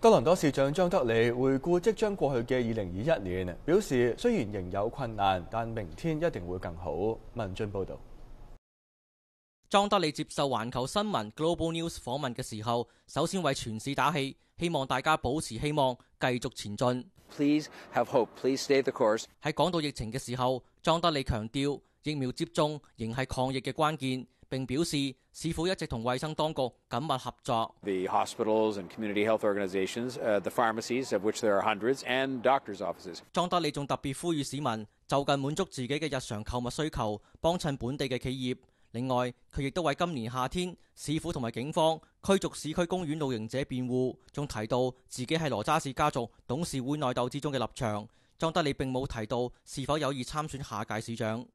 多伦多市长张德里回顾即将过去嘅二零二一年，表示虽然仍有困难，但明天一定会更好。文俊报道。庄德礼接受环球新闻 （Global News） 访问嘅时候，首先为全市打气，希望大家保持希望，继续前进。Please have hope. Please stay the course。喺讲到疫情嘅时候，庄德礼强调疫苗接种仍系抗疫嘅关键。並表示市府一直同卫生當局緊密合作。莊德利仲特別呼籲市民就近滿足自己嘅日常購物需求，幫襯本地嘅企業。另外，佢亦都為今年夏天市府同埋警方驅逐市區公園露營者辯護，仲提到自己係羅渣士家族董事會內鬥之中嘅立場。莊德利並冇提到是否有意參選下屆市長。